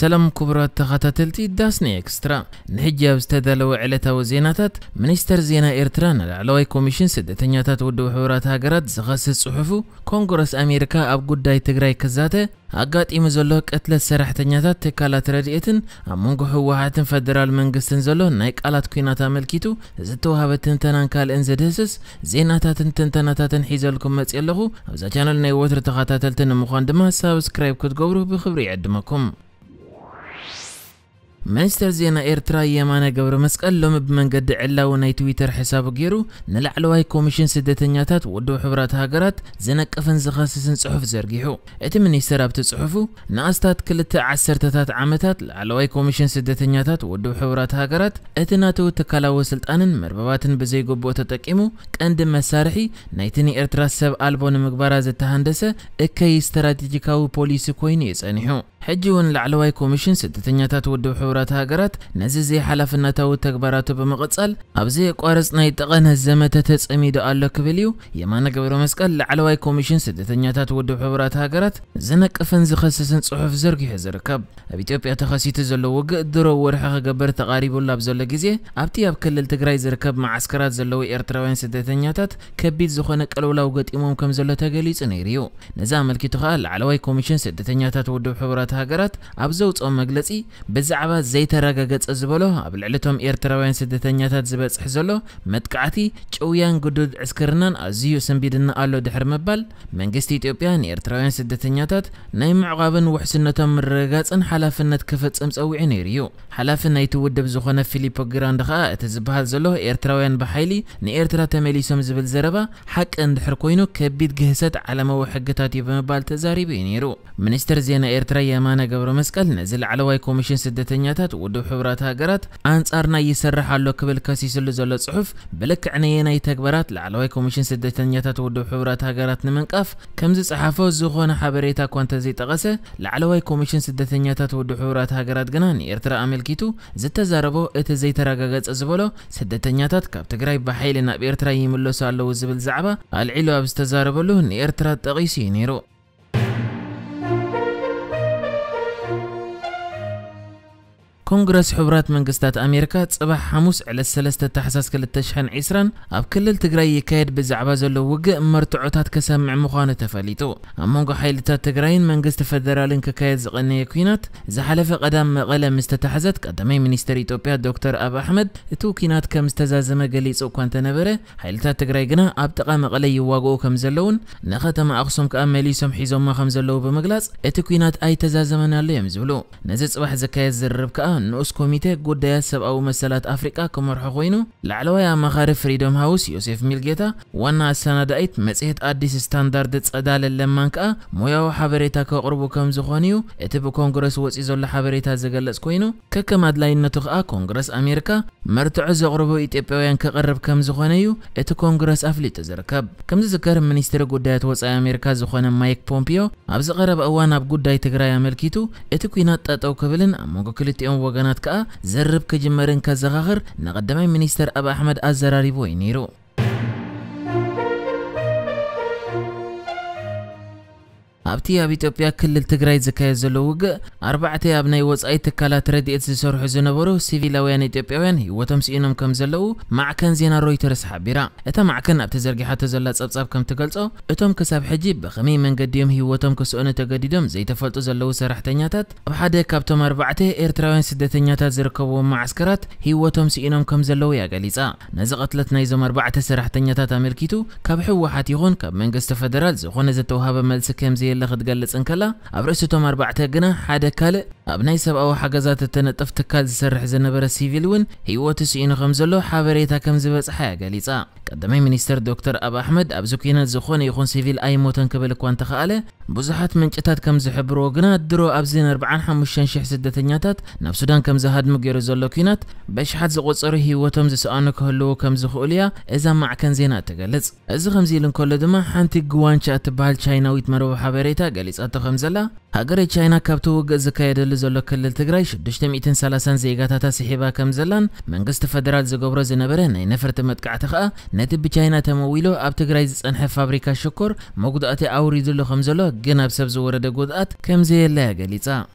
سلم كبرى تغتتلتي داسني اكسترا نحجة استدلو علتا وزيناتات منستر زينا ايرتران لعلوي كوميشن سدتنياتات ودو حورات هاقرات زغس صحفو كونغرس امريكا اب قداي تقراي كزاته ኣጋጢሙ ዘሎ ቀትለት ሰራሕተኛታት ትካላት ረድኤትን ኣብ መንጎ ህወሓትን ፈደራል መንግስትን ዘሎ ናይ ቃላት ኩናት ኣመልኪቱ ዝተዋህበ ትንተናን ካልእን ዘድህስስ ዜናታትን ትንተናታትን ሒዘልኩም መፅእ ኣለኹ ኣብዛ ቻነል ናይ ወትሪ ተኸታተልቲ ንምዃን ድማ ሳብስክራይብ ክትገብሩ ብክብሪ ይዕድመኩም ማንስተር ዜና ኤርትራ የማነ ገብረ መስቀል ሎሚ ብመንገዲ ዕላዊ ናይ ትዊተር ሕሳቡ ገይሩ ንላዕለዋይ ኮሚሽን ስደተኛታት ውድብ ሕቡራት ሃገራት ዝነቅፍን ዝኸስስን ጽሑፍ ዘርጊሑ እቲ ሚኒስተር ኣብቲ ጽሑፉ ንኣስታት ክልተ ዓሰርተታት ዓመታት ላዕለዋይ ኮሚሽን ስደተኛታት ውድብ ሕቡራት ሃገራት እቲ ናቱ ትካላዊ ስልጣንን መርበባትን ብዘይግብኦ ተጠቂሙ ቀንዲ መሳርሒ ናይቲ ንኤርትራ ሰብ ኣልቦ ንምግባራ ዝተሃንደሰ እከይ ስትራቴጂካዊ ፖሊሲ ኮይኑ የጸኒሑ ሕጂ እውን ላዕለዋይ ኮሚሽን ስደተኛታት ውድብ ሕቡራት ሃገራት ነዚ ዘይሓላፍነታዊ ተግባራቱ ብምቕጻል ኣብዚ የቋርፅ ናይ ጠቐነ ዘመተ ተጸሚዱ ኣሎ ክብል እዩ የማነ ገብረ መስቀል ላዕለዋይ ኮሚሽን ስደተኛታት ውድብ ሕቡራት ሃገራት ዝነቅፍን ዝኸስስን ጽሑፍ ዘርጊሑ ዝርከብ ኣብ ኢትዮጵያ ተኸሲቱ ዘሎ ውግእ ድሮ ወርሒ ክገብር ተቓሪቡሉ ኣብ ዘሎ ግዜ ኣብቲ ኣብ ክልል ትግራይ ዝርከብ መዓስከራት ዘለዉ ኤርትራውያን ስደተኛታት ከቢድ ዝኾነ ቀልውላው ገጢሞም ከም ዘሎ ተገሊጹ ነይሩ እዩ ነዚ ኣመልኪቱ ከዓ ላዕለዋይ ኮሚሽን ስደተኛታት ውድብ ሕቡራት هاجرات أبزوت أم مجلسي بزعبة زيت رجعت أزبله قبل علتهم إيرتراوين سدتنيات زبط حزله متقعتي شويان جدود عسكرنا أزيو سنبيدنا قالوا دحر مبال من جست إثيوبيا إيرتراوين سدتنيات نايم عقابا وحسنتهم الرجعت أن حلفنا كفت أمس أو عنيريو حلفنا يتود بزخنا فيليب جراند خاء تزبها زله إيرتراوين بحيلي نإيرترا تمليسهم زبل زربة حق أن دحر كوينو جهسات على موحقتاتي بمبال تزاربين يرو منستر زينا إيرترا سمانا قبر مسكال نزل على واي كوميشن سدتنياتات ودو حبرات هاقرات آنس آرنا يسرح اللو كبل كاسي سلو زولة صحف بلك عنيين اي تاقبرات لعلى واي كوميشن سدتنياتات ودو حبرات هاقرات نمنقاف كمزي صحافو الزوغونا حابريتا كوان تزي تغسه لعلى واي كوميشن سدتنياتات ودو حبرات هاقرات قنان يرترا عمل كيتو زتا زاربو ات زي تراقاقات ازبولو سدتنياتات كاب تقرايب بحيلنا بيرترا يملو سالو وزبل زعبا العلو كونغرس حبرات منግስታት أمريكا تصبح حموس على السلسة تحساس كل التشحن عسرا أب كل التقرأي يكايد بزعباز اللو وقع مرتعوتات كسامع مخانة تفاليتو أمونغو حيلتات تجرين منግስት فدرالين ككاد زغنية كينات زحلف قدام مغلا مستتحزت قدمي منيستري توبيا دكتور أب أحمد تو كينات كم استزازمة قليس أو نبره حيلتات تقرأي قنا أب تقام غلا يواقو كمزلون نختم أخصم كأمالي حيزهم خمس خمزلو بمجلس إتو كينات أي تزازمنا اليوم يمزولو نزت صباح زكاة زرب كأ ቫቲካን ንኡስ ኮሚቴ ጉዳያት ሰብኣዊ መሰላት ኣፍሪቃ ክመርሖ ኮይኑ ላዕለዋይ ኣመኻሪ ፍሪዶም ሃውስ ዮሴፍ ሚልጌታ ዋና ኣሰናዳኢት መጽሔት ኣዲስ ስታንዳርድ ጸዳለ ለማን ከኣ ሞያዊ ሓበሬታ ከቕርቡ ከም ዝኾነ እዩ እቲ ብኮንግረስ ወፂኡ ዘሎ ሓበሬታ ዝገልጽ ኮይኑ ከከም ኣድላይነቱ ከዓ ኮንግረስ ኣሜሪካ መርትዖ ዘቕርቡ ኢትዮጵያውያን ክቐርብ ከም ዝኾነ እዩ እቲ ኮንግረስ ኣፍሊጡ ዝርከብ ከም ዝዝከር ሚኒስትሪ ጉዳያት ወፃኢ ኣሜሪካ ዝኾነ ማይክ ፖምፒዮ ኣብዚ ቀረበ እዋን ኣብ ጉዳይ ትግራይ ኣመልኪቱ እቲ ኩናት ጠጠው ክብልን ኣብ መንጎ ክልቲኦም ወገናት ከዓ ዘርብ ከጀመረን ከዘኻኽር ንቐዳማይ ሚኒስተር ኣብ ኣሕመድ ኣዘራሪቦ እዩ ነይሩ ابتي اب ايتوبيا كلل تگراي زكاي زلوغ اربعتي اب ناي وصاي تكالات رديت زسرحو زنبرو سيفيلاويان ايتوبياويان يوتم سينم كم زلو معكن زينا رويترز حبيرا اتا معكن اب تزرغي حتى زلا صبصب كم تگلصو اتم كساب حجي بخمي من قديم هيوتم كسونه تگديدم زي تفلطو زلو سرحتنياتات اب حدا كابتم اربعتي ايرتراوين سدتنياتات زركبو معسكرات هيوتم سينم كم زلو يا غليصا نزقت لتناي زم اربعتي سرحتنياتات امركيتو كاب حوحات يغون كاب منگست فدرال زخونه زتوهاب ملسكم زي كيلا خدقلت انكلا ابرسو توم اربع تاقنا حادا كالي ابناي سب او حقزات التنطف تكاد زسرح زنبرا سيفيلون هيواتس اينو خمزلو حابريتا كمزبس حاقا ليسا ቀዳማይ ሚኒስትር ዶክተር ኣብ ኣሕመድ ኣብ ኪነት ዝኾነ ይኹን ሲቪል ኣይሞተን ክብል እኳ እንተኸኣለ ብዙሓት ምንጭታት ከም ዝሕብርዎ ግና ድሮ ኣብዚ 45000 ስደተኛታት ናብ ሱዳን ከም ዝሃድሙ ገይሩ ዘሎ ኩናት በሽሓት ዝቆፀሩ ህይወቶም ዝሰኣኑ ክህልዉ ከም ዝኽእሉ እያ እዛ ማዕከን ዜና እትገልጽ እዚ ከምዚ ኢሉ እንከሎ ድማ ሓንቲ ግዋንቻ እትበሃል ቻይናዊት መርበብ ሓበሬታ ገሊጻቶ ከም ዘላ ሃገረ ቻይና ካብቲ ውግእ ዝካየደሉ ዘሎ ክልል ትግራይ 630 ዜጋታታ ስሒባ ከም ዘላን መንግስቲ ፈደራል ዝገብሮ ዝነበረ ናይ ነፈርቲ መጥቃዕቲ ከዓ نت بچاینا تمویلو ابتقرای زنح فابریکا شکر مقدات آوری دلو خمزلو جناب سبز ورد قدات کم زیل لگلیتا.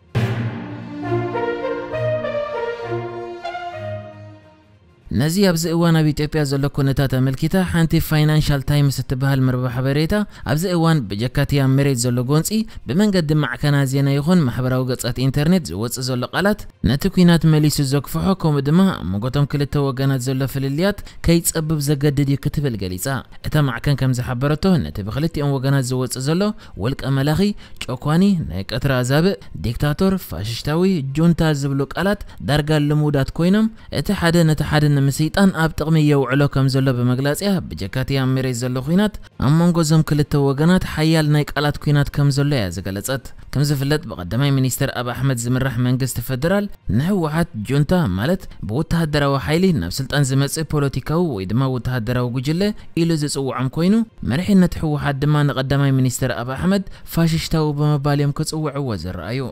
ነዚ ኣብዚ እዋን ኣብ ኢትዮጵያ ዘሎ ኩነታት ኣመልኪታ ሓንቲ ፋይናንሻል ታይምስ እትበሃል መርበብ ሓበሬታ ኣብዚ እዋን ብጀካትያ መሬት ዘሎ ጎንፂ ብመንገዲ ማዕከና ዜና ይኹን ማሕበራዊ ገጻት ኢንተርኔት ዝወፅእ ዘሎ ቃላት ነቲ ኩናት መሊሱ ዘክፍሖ ከምኡ ድማ ኣብ መጎቶም ክልተ ወገናት ዘሎ ፍልልያት ከይጸብብ ዘገድድ እዩ ክትብል ገሊጻ እታ ማዕከን ከም ዝሓበረቶ ነቲ ብክልቲኦም ወገናት ዝወፅእ ዘሎ ውልቀ መላኺ ጨኳኒ ናይ ቀትሪ ኣዛብእ ዲክታቶር ፋሽሽታዊ ጁንታ ዝብሉ ቃላት ዳርጋ ልሙዳት ኮይኖም እቲ ሓደ ነቲ ሓደ نمسيطان اب تقمي يوعلو كم زلو بمقلاسيا بجاكاتي اميري زلو خينات امون غوزم كلتا وغانات حيال نايك الات كوينات كم زلو يا زقالتات كم زفلت بقدماي منيستر اب احمد زمرح منقست فدرال نحو واحد جونتا مالت بو تهدرا وحايلي نفسلتان زمسي بولوتيكاو ويدما و تهدرا وقجلة إلو زيسو عم كوينو مرحي نتحو واحد دما نقدماي منيستر اب احمد فاششتاو بمباليم كتس وعوز الرأيو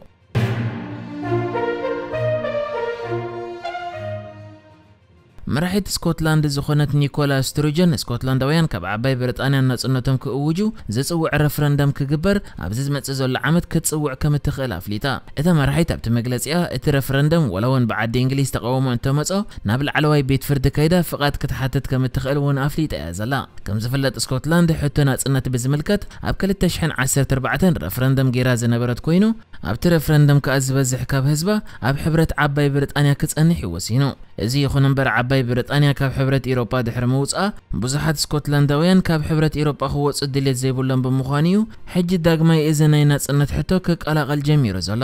መራሒት ስኮትላንድ ዝኾነት ኒኮላ ስቱርጀን ስኮትላንዳውያን ካብ ዓባይ ብሪጣንያ ነፃነቶም ክእውጁ ዘፅውዕ ረፍረንደም ክግበር ኣብዚ ዝመፅእ ዘሎ ዓመት ክትፅውዕ ከም እትኽእል ኣፍሊጣ እታ መራሒት ኣብቲ መግለፂኣ እቲ ረፍረንደም ወላውን ብዓዲ እንግሊዝ ተቃውሞ እንተመፀ ናብ ላዕለዋይ ቤት ፍርዲ ከይዳ ፍቓድ ክትሓትት ከም እትኽእል እውን ኣፍሊጣ እያ ዘላ ከም ዝፍለጥ ስኮትላንድ ሕቶ ናፅነት ብዝምልከት ኣብ 2014 ረፍረንደም ገይራ ዝነበረት ኮይኑ ኣብቲ ረፍረንደም ከዓ ዝበዝሕ ካብ ህዝባ ኣብ ሕብረት ዓባይ ብሪጣንያ ክፀንሕ ይወሲኑ እዚ ይኹን እምበር ዓባይ ብፍላይ ብሪጣንያ ካብ ሕብረት ኢሮጳ ድሕሪ ምውፃእ ብዙሓት ስኮትላንዳውያን ካብ ሕብረት ኢሮጳ ክወፅእ ድሌት ዘይብሎም ብምዃኑ እዩ ሕጂ ዳግማይ እዚ ናይ ናፅነት ሕቶ ክቀላቐል ጀሚሩ ዘሎ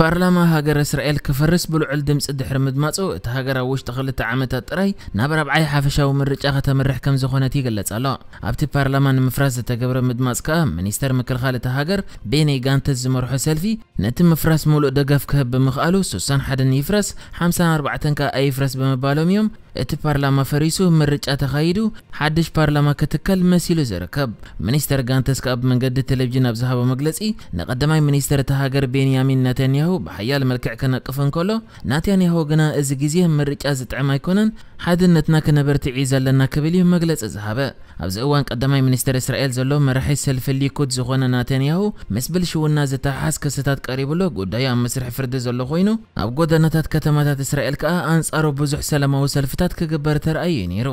ፓርላማ ሃገረ እስራኤል ክፈርስ ብልዑል ድምፂ ድሕሪ ምድማፁ እቲ ሃገር ኣብ ውሽጢ ክልተ ዓመታት ጥራይ ናብ ራብዓይ ሓፈሻዊ ምርጫ ከተምርሕ ከም ዝኾነት ይገለጽ ኣሎ ኣብቲ ፓርላማ ንምፍራስ ዝተገብረ ምድማፅ ከኣ ሚኒስተር ምክልኻል እቲ ሃገር ቤኒ ጋንተስ ዝመርሖ ሰልፊ ነቲ ምፍራስ ሙሉእ ደገፍ ክህብ ብምኽኣሉ 61 ይፍረስ 54 ከኣ ኣይፍረስ ብምባሎም እዮም እቲ ፓርላማ ፈሪሱ ምርጫ ተኻይዱ ሓድሽ ፓርላማ ክትከል መሲሉ ዝርከብ ሚኒስተር ጋንተስ ካብ መንገዲ ቴሌቭዥን ኣብ ዝሃቦ መግለፂ ንቀዳማይ ሚኒስተር እቲ ሃገር ቤንያሚን ነተንያሁ ብሓያል መልክዕ ክነቅፍ እንከሎ ናትያንያሁ ግና እዚ ግዜ ምርጫ ዝጥዕም ኣይኮነን ሓድነትና ክነበርትዒ ዘለና ክብል እዩ መግለፂ ዝሃበ ኣብዚ እዋን ቀዳማይ ሚኒስተር እስራኤል ዘሎ መራሒ ሰልፊ ሊኩድ ዝኾነ ናተንያሁ ምስ ብልሽውና ዝተሓሓዝ ክስታት ቀሪቡሎ ጉዳዩ ኣብ መስርሕ ፍርዲ ዘሎ ኮይኑ ኣብ ጎደናታት ከተማታት እስራኤል ከዓ ኣንጻሩ ብዙሕ ሰላማዊ ሰልፊ ሞክታትክ ክግበር ተርአየ ነይሩ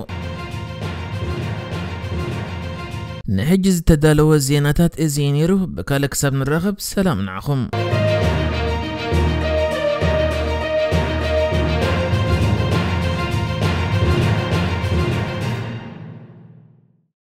ንሕጂ ዝተዳለወ ዜናታት እዚ ነይሩ ብካልእ ክሳብ ንራኸብ ሰላም ንዓኹም